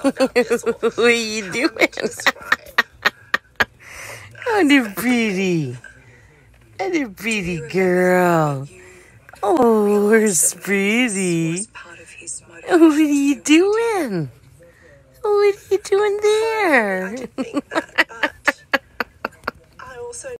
what are you doing? oh, they're pretty. Oh, they're pretty girl. Oh, where's pretty? Oh, what are you doing? Oh, what are you doing there?